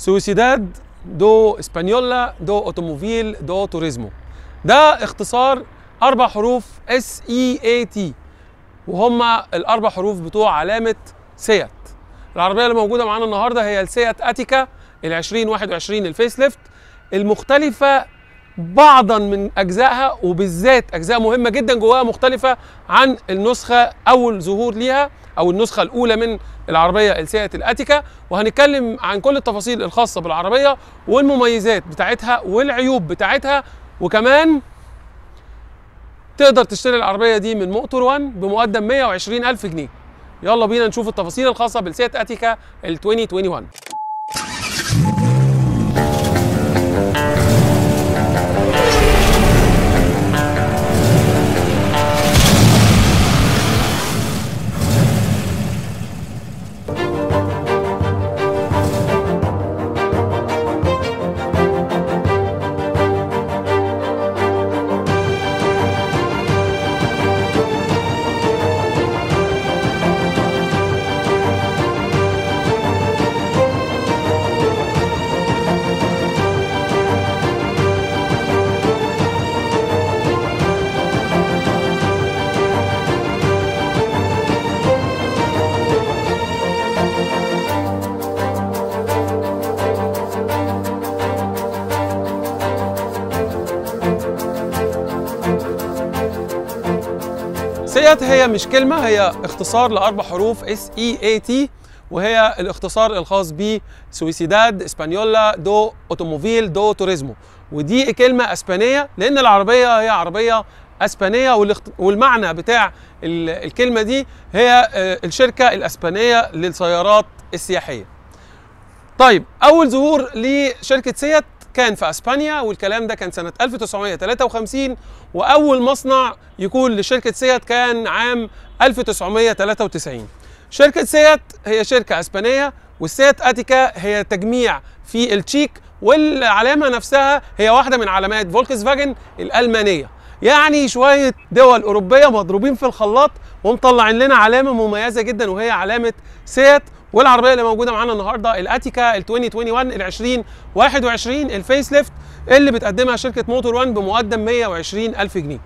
سويسيداد دو اسبانيولا دو اوتوموبيل دو توريزمو ده اختصار اربع حروف اس اي اي تي وهما الاربع حروف بتوع علامه سيات العربيه اللي موجوده معانا النهارده هي السيات اتيكا ال 2021 الفيس ليفت المختلفه بعضا من اجزائها وبالذات اجزاء مهمه جدا جواها مختلفه عن النسخه اول ظهور ليها او النسخه الاولى من العربيه السيئه الاتيكا وهنتكلم عن كل التفاصيل الخاصه بالعربيه والمميزات بتاعتها والعيوب بتاعتها وكمان تقدر تشتري العربيه دي من موتور 1 بمقدم 120 الف جنيه يلا بينا نشوف التفاصيل الخاصه بالسيات اتيكا ال 2021 السيات هي مش كلمة هي اختصار لأربع حروف اس اي اي تي وهي الاختصار الخاص ب سويسيداد اسبانيولا دو اوتوموبيل دو توريزمو ودي كلمة اسبانية لأن العربية هي عربية اسبانية والمعنى بتاع الكلمة دي هي آه، الشركة الاسبانية للسيارات السياحية طيب أول ظهور لشركة سيات كان في اسبانيا والكلام ده كان سنه 1953 واول مصنع يكون لشركه سيات كان عام 1993 شركه سيات هي شركه اسبانيه والسيات اتيكا هي تجميع في التشيك والعلامه نفسها هي واحده من علامات فولكس فاجن الالمانيه يعني شويه دول اوروبيه مضروبين في الخلاط ومطلعين لنا علامه مميزه جدا وهي علامه سيات والعربيه اللي موجوده معانا النهارده الاتيكا ال 2021 ال 2021 الفيس ليفت اللي بتقدمها شركه موتور 1 بمقدم 120 الف جنيه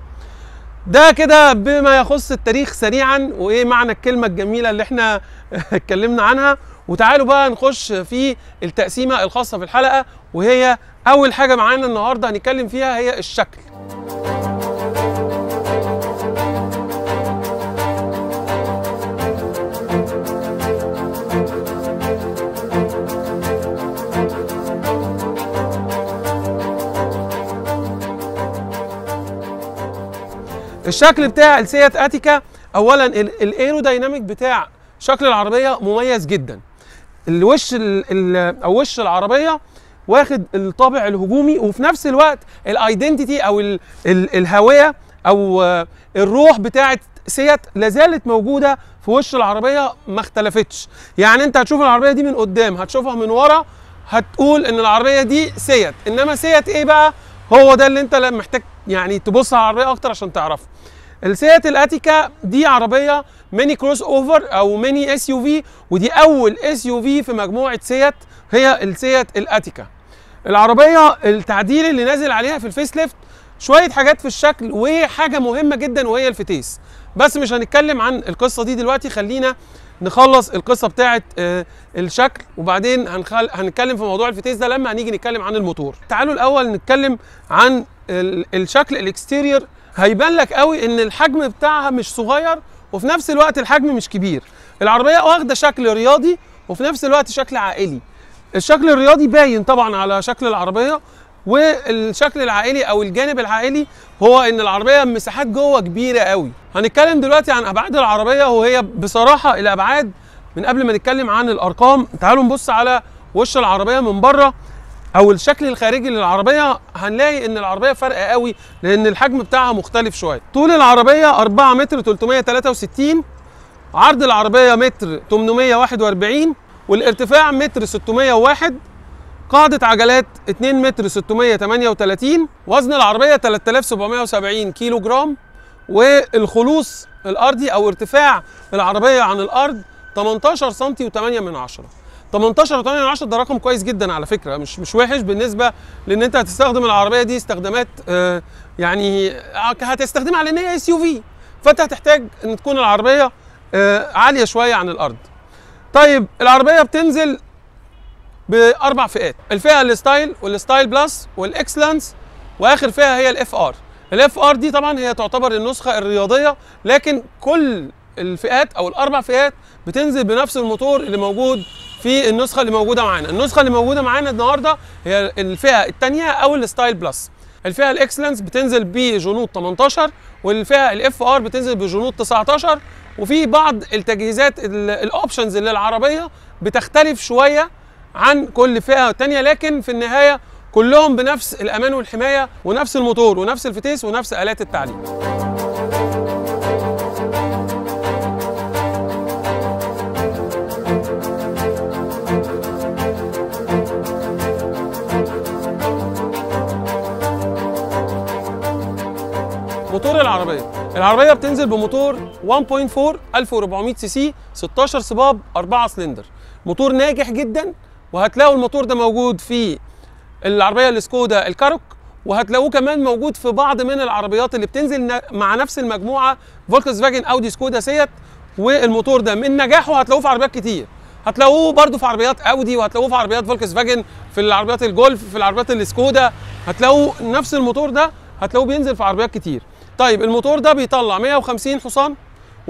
ده كده بما يخص التاريخ سريعا وايه معنى الكلمه الجميله اللي احنا اتكلمنا عنها وتعالوا بقى نخش في التقسيمه الخاصه في الحلقه وهي اول حاجه معانا النهارده هنتكلم فيها هي الشكل الشكل بتاع السيات اتيكا اولا الايرودايناميك بتاع شكل العربيه مميز جدا الوش الـ او وش العربيه واخد الطابع الهجومي وفي نفس الوقت الايدنتيتي او الـ الـ الهويه او آه، الروح بتاعه سيات لازالت موجوده في وش العربيه ما اختلفتش يعني انت هتشوف العربيه دي من قدام هتشوفها من ورا هتقول ان العربيه دي سيات انما سيات ايه بقى هو ده اللي انت محتاج يعني تبص على العربيه اكتر عشان تعرفه السيات الاتيكا دي عربيه ميني كروس اوفر او ميني اس يو في ودي اول اس يو في في مجموعه سيات هي السيات الاتيكا العربيه التعديل اللي نازل عليها في الفيس ليفت شويه حاجات في الشكل وحاجه مهمه جدا وهي الفتيس بس مش هنتكلم عن القصه دي دلوقتي خلينا نخلص القصه بتاعه آه، الشكل وبعدين هنخل... هنتكلم في موضوع الفتيس ده لما هنيجي نتكلم عن الموتور تعالوا الاول نتكلم عن الشكل الاكستيرير هيبان لك قوي ان الحجم بتاعها مش صغير وفي نفس الوقت الحجم مش كبير العربيه واخده شكل رياضي وفي نفس الوقت شكل عائلي الشكل الرياضي باين طبعا على شكل العربيه والشكل العائلي او الجانب العائلي هو ان العربيه مساحات جوه كبيره قوي هنتكلم دلوقتي عن ابعاد العربيه وهي بصراحه الابعاد من قبل ما نتكلم عن الارقام تعالوا نبص على وش العربيه من بره او الشكل الخارجي للعربيه هنلاقي ان العربيه فرق قوي لان الحجم بتاعها مختلف شويه طول العربيه 4 متر 363 عرض العربيه متر 841 والارتفاع متر 601 قاعدة عجلات 2 متر 638 وزن العربية 3770 كيلو جرام والخلوص الأرضي أو ارتفاع العربية عن الأرض 18 سم و8 من عشرة 18 و8 من عشرة ده رقم كويس جدا على فكرة مش مش وحش بالنسبة لأن أنت هتستخدم العربية دي استخدامات آه يعني آه، هتستخدمها على إن هي اس يو في فأنت هتحتاج إن تكون العربية آه عالية شوية عن الأرض. طيب العربية بتنزل باربع فئات الفئه الستايل والستايل بلس والاكسلنس واخر فئه هي الاف ار الاف ار دي طبعا هي تعتبر النسخه الرياضيه لكن كل الفئات او الاربع فئات بتنزل بنفس الموتور اللي موجود في النسخه اللي موجوده معانا النسخه اللي موجوده معانا النهارده هي الفئه الثانيه او الستايل بلس الفئه الاكسلنس بتنزل بجنود 18 والفئه الاف ار بتنزل بجنود 19 وفي بعض التجهيزات الاوبشنز اللي بتختلف شويه عن كل فئه تانية لكن في النهايه كلهم بنفس الامان والحمايه ونفس الموتور ونفس الفتيس ونفس الات التعليم موتور العربيه العربيه بتنزل بموتور 1.4 1400 سي سي 16 صباب 4 سلندر موتور ناجح جدا وهتلاقوا الموتور ده موجود في العربيه السكودا الكاروك وهتلاقوه كمان موجود في بعض من العربيات اللي بتنزل مع نفس المجموعه فولكس فاجن اودي سكودا سيت والموتور ده من نجاحه هتلاقوه في عربيات كتير هتلاقوه برده في عربيات اودي وهتلاقوه في عربيات فولكس فاجن في العربيات الجولف في العربيات السكودا هتلاقوه نفس الموتور ده هتلاقوه بينزل في عربيات كتير طيب الموتور ده بيطلع 150 حصان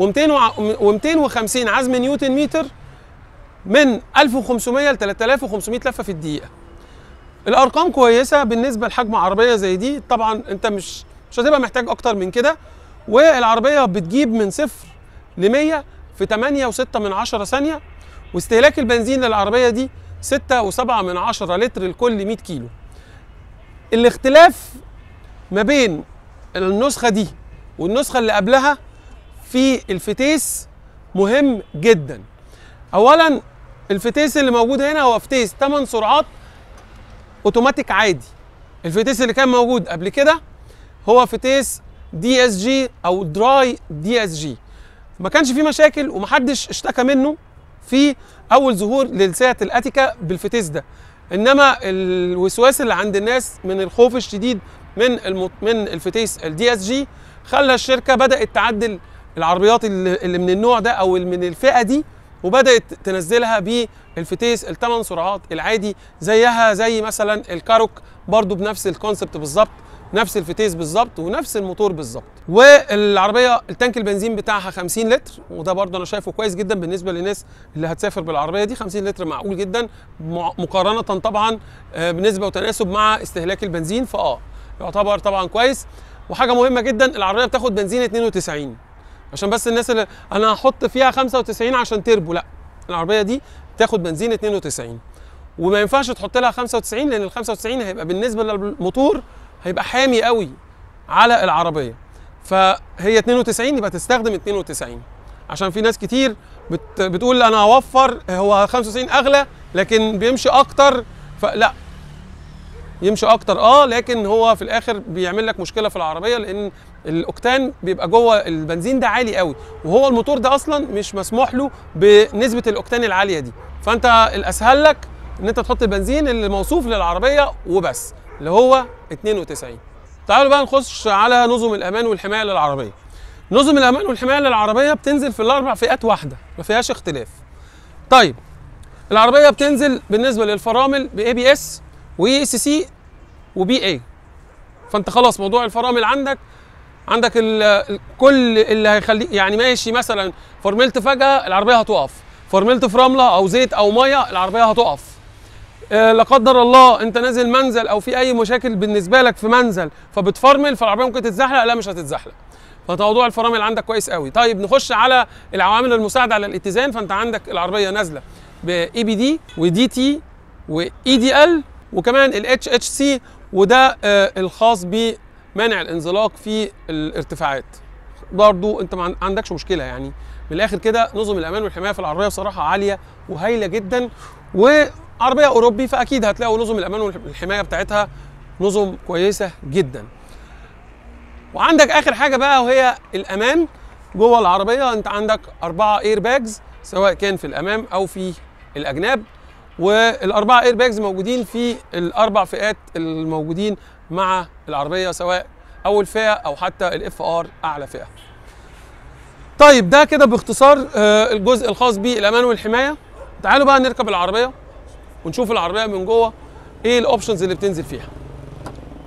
و250 عزم نيوتن متر من 1500 ل 3500 لفه في الدقيقه الارقام كويسه بالنسبه لحجم عربيه زي دي طبعا انت مش مش هتبقى محتاج اكتر من كده والعربيه بتجيب من صفر ل 100 في 8 و6 من 10 ثانيه واستهلاك البنزين للعربيه دي 6 و7 من 10 لتر لكل 100 كيلو الاختلاف ما بين النسخه دي والنسخه اللي قبلها في الفتيس مهم جدا اولا الفتيس اللي موجود هنا هو فتيس 8 سرعات اوتوماتيك عادي الفتيس اللي كان موجود قبل كده هو فتيس دي اس جي او دراي دي اس جي ما كانش فيه مشاكل ومحدش اشتكى منه في اول ظهور للسيات الاتيكا بالفتيس ده انما الوسواس اللي عند الناس من الخوف الشديد من المط... من الفتيس الدي اس جي خلى الشركه بدات تعدل العربيات اللي من النوع ده او من الفئه دي وبدات تنزلها بالفتيس الثمان سرعات العادي زيها زي مثلا الكاروك برضو بنفس الكونسبت بالظبط نفس الفتيس بالظبط ونفس الموتور بالظبط والعربيه التانك البنزين بتاعها 50 لتر وده برضه انا شايفه كويس جدا بالنسبه للناس اللي هتسافر بالعربيه دي 50 لتر معقول جدا مقارنه طبعا آه، بنسبه وتناسب مع استهلاك البنزين فاه يعتبر طبعا كويس وحاجه مهمه جدا العربيه بتاخد بنزين 92 عشان بس الناس اللي انا هحط فيها 95 عشان تربو لا العربيه دي تاخد بنزين 92 وما ينفعش تحط لها 95 لان ال 95 هيبقى بالنسبه للموتور هيبقى حامي قوي على العربيه فهي 92 يبقى تستخدم 92 عشان في ناس كتير بت بتقول انا هوفر هو 95 اغلى لكن بيمشي اكتر فلا يمشي اكتر اه لكن هو في الاخر بيعمل لك مشكله في العربيه لان الاوكتان بيبقى جوه البنزين ده عالي قوي وهو الموتور ده اصلا مش مسموح له بنسبه الاوكتان العاليه دي فانت الاسهل لك ان انت تحط البنزين اللي موصوف للعربيه وبس اللي هو 92 تعالوا بقى نخش على نظم الامان والحمايه للعربيه نظم الامان والحمايه للعربيه بتنزل في الاربع فئات واحده ما فيهاش اختلاف طيب العربيه بتنزل بالنسبه للفرامل باي بي اس واي سي سي وبي اي فانت خلاص موضوع الفرامل عندك عندك ال كل اللي هيخليك يعني ماشي مثلا فرملت فجاه العربيه هتقف فرملت في رمله او زيت او ميه العربيه هتقف آه، لا قدر الله انت نازل منزل او في اي مشاكل بالنسبه لك في منزل فبتفرمل فالعربيه ممكن تتزحلق لا مش هتتزحلق فموضوع الفرامل عندك كويس قوي طيب نخش على العوامل المساعده على الاتزان فانت عندك العربيه نازله ب اي بي دي ودي تي واي دي ال وكمان الاتش اتش سي وده آه، الخاص ب مانع الانزلاق في الارتفاعات برضو انت ما عندكش مشكله يعني من الاخر كده نظم الامان والحمايه في العربيه بصراحه عاليه وهايله جدا وعربيه اوروبي فاكيد هتلاقوا نظم الامان والحمايه بتاعتها نظم كويسه جدا وعندك اخر حاجه بقى وهي الامان جوه العربيه انت عندك اربعه اير باجز سواء كان في الامام او في الاجناب والاربعه اير باجز موجودين في الاربع فئات الموجودين مع العربيه سواء اول فئه او حتى الاف ار اعلى فئه طيب ده كده باختصار آه، الجزء الخاص بالامان والحمايه تعالوا بقى نركب العربيه ونشوف العربيه من جوه ايه الاوبشنز اللي بتنزل فيها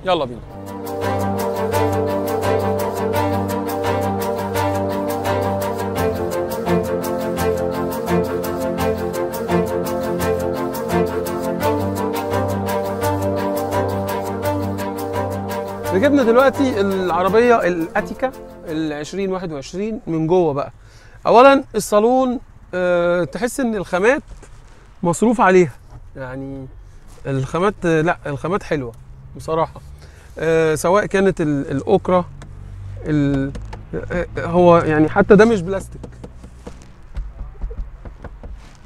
يلا بينا ركبنا دلوقتي العربيه الاتيكا ال 2021 من جوه بقى اولا الصالون أه تحس ان الخامات مصروف عليها يعني الخامات لا الخامات حلوه بصراحه أه سواء كانت الاوكرا ال آه، هو يعني حتى ده مش بلاستيك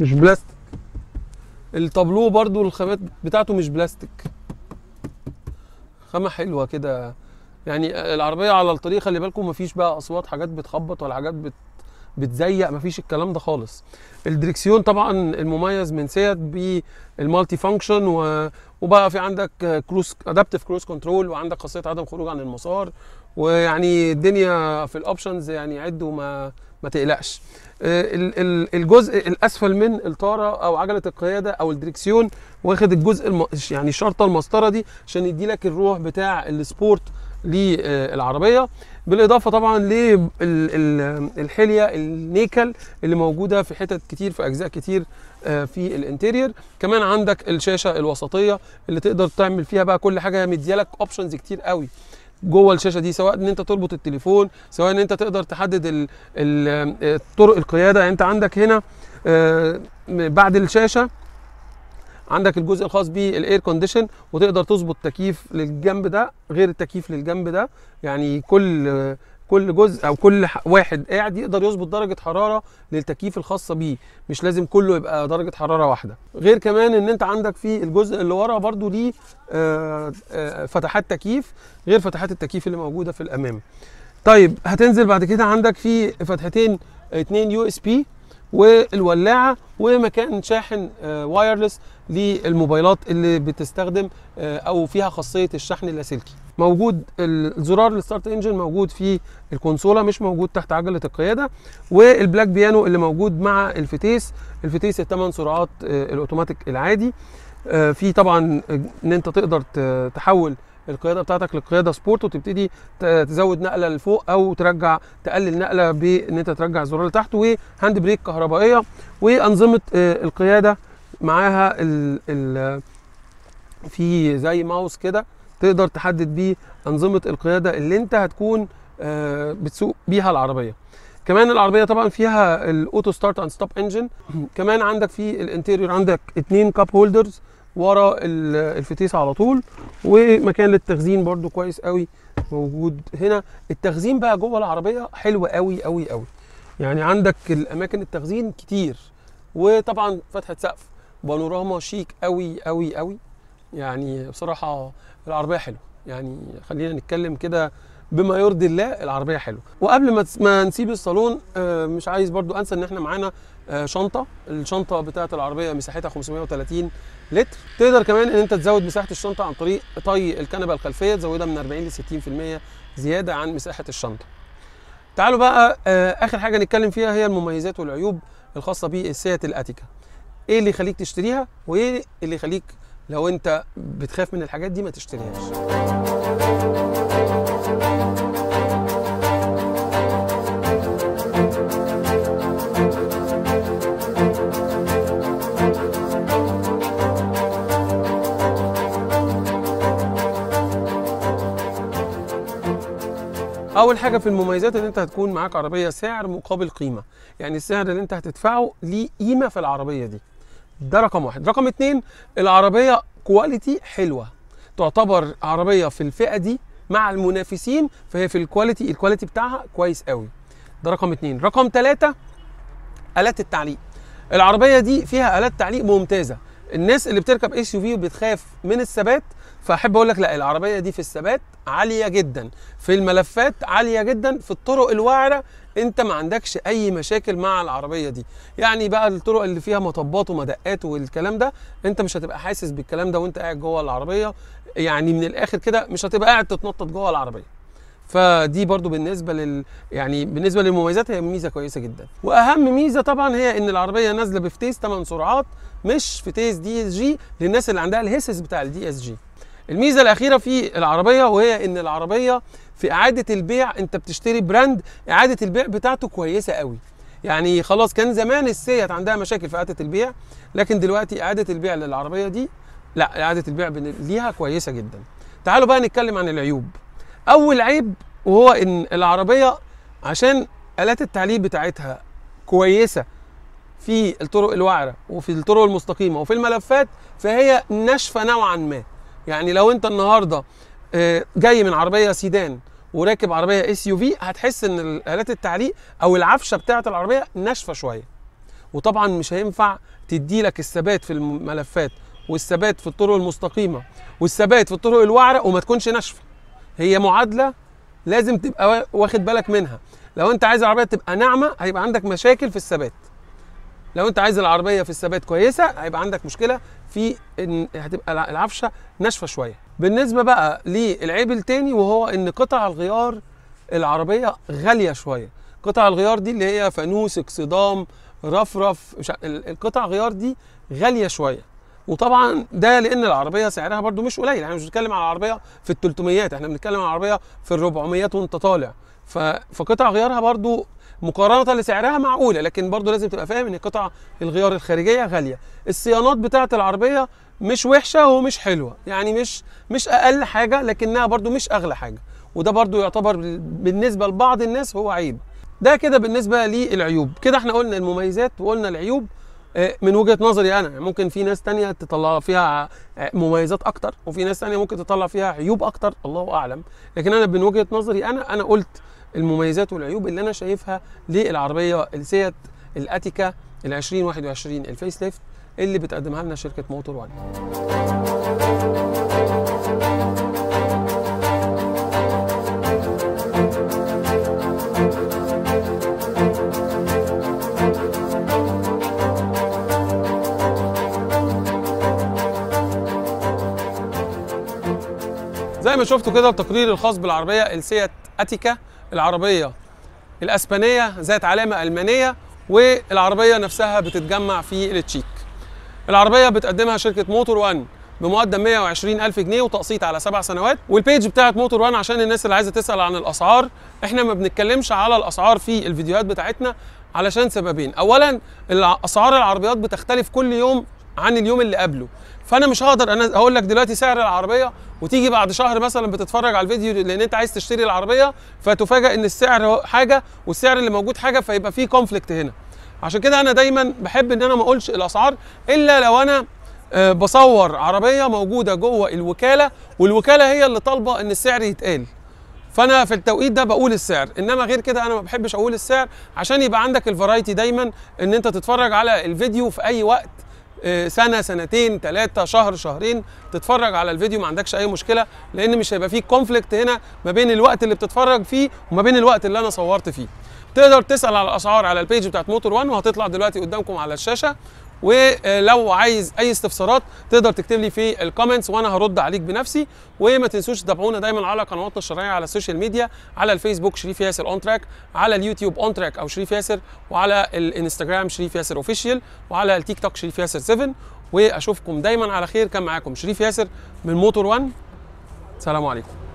مش بلاستيك التابلو برضو الخامات بتاعته مش بلاستيك خامه حلوه كده يعني العربيه على الطريق خلي بالكم مفيش بقى اصوات حاجات بتخبط ولا حاجات بت بتزيق مفيش الكلام ده خالص الدريكسيون طبعا المميز من سيات بالمالتي فانكشن و... وبقى في عندك كروس ادابتيف كروس كنترول وعندك خاصيه عدم خروج عن المسار ويعني الدنيا في الاوبشنز يعني عد وما ما تقلقش آه، الجزء الاسفل من الطاره او عجله القياده او الدريكسيون واخد الجزء الم... يعني الشرطه المسطره دي عشان يدي لك الروح بتاع السبورت للعربيه بالاضافه طبعا للحليه النيكل اللي موجوده في حتت كتير في اجزاء كتير آه، في الانتيرير كمان عندك الشاشه الوسطيه اللي تقدر تعمل فيها بقى كل حاجه مديالك اوبشنز كتير قوي جوه الشاشه دي سواء ان انت تربط التليفون سواء ان انت تقدر تحدد طرق القياده يعني انت عندك هنا آه، بعد الشاشه عندك الجزء الخاص بالاير كونديشن وتقدر تظبط تكييف للجنب ده غير التكييف للجنب ده يعني كل كل جزء او كل واحد قاعد يقدر يظبط درجه حراره للتكييف الخاصه بيه مش لازم كله يبقى درجه حراره واحده غير كمان ان انت عندك في الجزء اللي ورا برده ليه آه، آه، فتحات تكييف غير فتحات التكييف اللي موجوده في الامام طيب هتنزل بعد كده عندك في فتحتين اتنين يو اس بي والولاعه ومكان شاحن وايرلس آه، للموبايلات اللي بتستخدم آه، او فيها خاصيه الشحن اللاسلكي موجود الزرار الستارت انجن موجود في الكونسوله مش موجود تحت عجله القياده والبلاك بيانو اللي موجود مع الفتيس الفتيس الثمان سرعات آه، الاوتوماتيك العادي آه، في طبعا ان انت تقدر تحول القياده بتاعتك للقياده سبورت وتبتدي تزود نقله لفوق او ترجع تقلل نقله بان انت ترجع الزرار لتحت وهاند بريك كهربائيه وانظمه القياده معاها ال ال في زي ماوس كده تقدر تحدد بيه انظمه القياده اللي انت هتكون آه، بتسوق بيها العربيه كمان العربيه طبعا فيها الاوتو ستارت اند ستوب انجن كمان عندك في الانتيريور عندك اتنين كاب هولدرز ورا الفتيس على طول ومكان للتخزين برده كويس قوي موجود هنا التخزين بقى جوه العربيه حلو قوي قوي قوي يعني عندك الاماكن التخزين كتير وطبعا فتحه سقف بانوراما شيك قوي قوي قوي يعني بصراحه العربيه حلوه يعني خلينا نتكلم كده بما يرضي الله العربيه حلوه وقبل ما ما نسيب الصالون آه، مش عايز برضو انسى ان احنا معانا آه، شنطه الشنطه بتاعه العربيه مساحتها 530 لتر تقدر كمان ان انت تزود مساحه الشنطه عن طريق طي الكنبه الخلفيه تزودها من 40 ل 60% زياده عن مساحه الشنطه تعالوا بقى آه، اخر حاجه نتكلم فيها هي المميزات والعيوب الخاصه بالسيات الاتيكا ايه اللي يخليك تشتريها وايه اللي يخليك لو انت بتخاف من الحاجات دي ما تشتريهاش اول حاجه في المميزات ان انت هتكون معاك عربيه سعر مقابل قيمه يعني السعر اللي انت هتدفعه ليه قيمه في العربيه دي ده رقم واحد رقم اتنين العربيه كواليتي حلوه تعتبر عربيه في الفئه دي مع المنافسين فهي في الكواليتي الكواليتي بتاعها كويس قوي ده رقم اتنين رقم تلاتة آلات التعليق العربية دي فيها آلات تعليق ممتازة الناس اللي بتركب اس يو في بتخاف من الثبات فاحب اقول لك لا العربيه دي في الثبات عاليه جدا في الملفات عاليه جدا في الطرق الوعره انت ما عندكش اي مشاكل مع العربيه دي يعني بقى الطرق اللي فيها مطبات ومدقات والكلام ده انت مش هتبقى حاسس بالكلام ده وانت قاعد جوه العربيه يعني من الاخر كده مش هتبقى قاعد تتنطط جوه العربيه فدي برضو بالنسبة لل يعني بالنسبة للمميزات هي ميزة كويسة جدا وأهم ميزة طبعا هي إن العربية نازلة بفتيس 8 سرعات مش فتيس دي اس جي للناس اللي عندها الهيسس بتاع الدي اس جي الميزه الاخيره في العربيه وهي ان العربيه في اعاده البيع انت بتشتري براند اعاده البيع بتاعته كويسه قوي يعني خلاص كان زمان السيات عندها مشاكل في اعاده البيع لكن دلوقتي اعاده البيع للعربيه دي لا اعاده البيع ليها كويسه جدا تعالوا بقى نتكلم عن العيوب اول عيب وهو ان العربيه عشان الات التعليق بتاعتها كويسه في الطرق الوعره وفي الطرق المستقيمه وفي الملفات فهي ناشفه نوعا ما يعني لو انت النهارده آه، جاي من عربيه سيدان وراكب عربيه اس يو في هتحس ان الات التعليق او العفشه بتاعه العربيه ناشفه شويه وطبعا مش هينفع تدي لك الثبات في الملفات والثبات في الطرق المستقيمه والثبات في الطرق الوعره وما تكونش ناشفه هي معادله لازم تبقى واخد بالك منها لو انت عايز العربيه تبقى ناعمه هيبقى عندك مشاكل في الثبات لو انت عايز العربيه في الثبات كويسه هيبقى عندك مشكله في ان هتبقى العفشه ناشفه شويه بالنسبه بقى للعيب التاني وهو ان قطع الغيار العربيه غاليه شويه قطع الغيار دي اللي هي فانوس اكسدام رفرف مش القطع غيار دي غاليه شويه وطبعا ده لان العربيه سعرها برده مش قليل يعني احنا مش بنتكلم على عربيه في التلتميات احنا بنتكلم على عربيه في الربعميات وانت طالع فقطع غيارها برده مقارنه لسعرها معقوله لكن برضو لازم تبقى فاهم ان قطع الغيار الخارجيه غاليه الصيانات بتاعه العربيه مش وحشه ومش حلوه يعني مش مش اقل حاجه لكنها برضو مش اغلى حاجه وده برضو يعتبر بالنسبه لبعض الناس هو عيب ده كده بالنسبه للعيوب كده احنا قلنا المميزات وقلنا العيوب آه، من وجهه نظري انا يعني ممكن في ناس تانية تطلع فيها آه، مميزات اكتر وفي ناس تانية ممكن تطلع فيها عيوب اكتر الله اعلم لكن انا من وجهه نظري انا انا قلت المميزات والعيوب اللي انا شايفها للعربيه السيات الاتيكا ال 2021 الفيس ليفت اللي بتقدمها لنا شركه موتور وان زي ما شفتوا كده التقرير الخاص بالعربيه السيات اتيكا العربية الأسبانية ذات علامة ألمانية والعربية نفسها بتتجمع في التشيك العربية بتقدمها شركة موتور وان بمقدم 120 ألف جنيه وتقسيط على سبع سنوات والبيج بتاعت موتور وان عشان الناس اللي عايزة تسأل عن الأسعار احنا ما بنتكلمش على الأسعار في الفيديوهات بتاعتنا علشان سببين أولا أسعار العربيات بتختلف كل يوم عن اليوم اللي قبله فانا مش هقدر انا هقول لك دلوقتي سعر العربيه وتيجي بعد شهر مثلا بتتفرج على الفيديو لان انت عايز تشتري العربيه فتفاجئ ان السعر حاجه والسعر اللي موجود حاجه فيبقى في كونفليكت هنا عشان كده انا دايما بحب ان انا ما اقولش الاسعار الا لو انا آه، بصور عربيه موجوده جوه الوكاله والوكاله هي اللي طالبه ان السعر يتقال فانا في التوقيت ده بقول السعر انما غير كده انا ما بحبش اقول السعر عشان يبقى عندك الفرايتي دايما ان انت تتفرج على الفيديو في اي وقت آه، سنه سنتين ثلاثه شهر شهرين تتفرج على الفيديو ما عندكش اي مشكله لان مش هيبقى فيه كونفليكت هنا ما بين الوقت اللي بتتفرج فيه وما بين الوقت اللي انا صورت فيه تقدر تسال على الاسعار على البيج بتاعت موتور 1 وهتطلع دلوقتي قدامكم على الشاشه ولو عايز اي استفسارات تقدر تكتب لي في الكومنتس وانا هرد عليك بنفسي وما تنسوش تتابعونا دايما على قنواتنا الشرعيه على السوشيال ميديا على الفيسبوك شريف ياسر اون تراك على اليوتيوب اون تراك او شريف ياسر وعلى الانستجرام شريف ياسر اوفيشال وعلى التيك توك شريف ياسر 7 واشوفكم دايما على خير كان معاكم شريف ياسر من موتور 1 سلام عليكم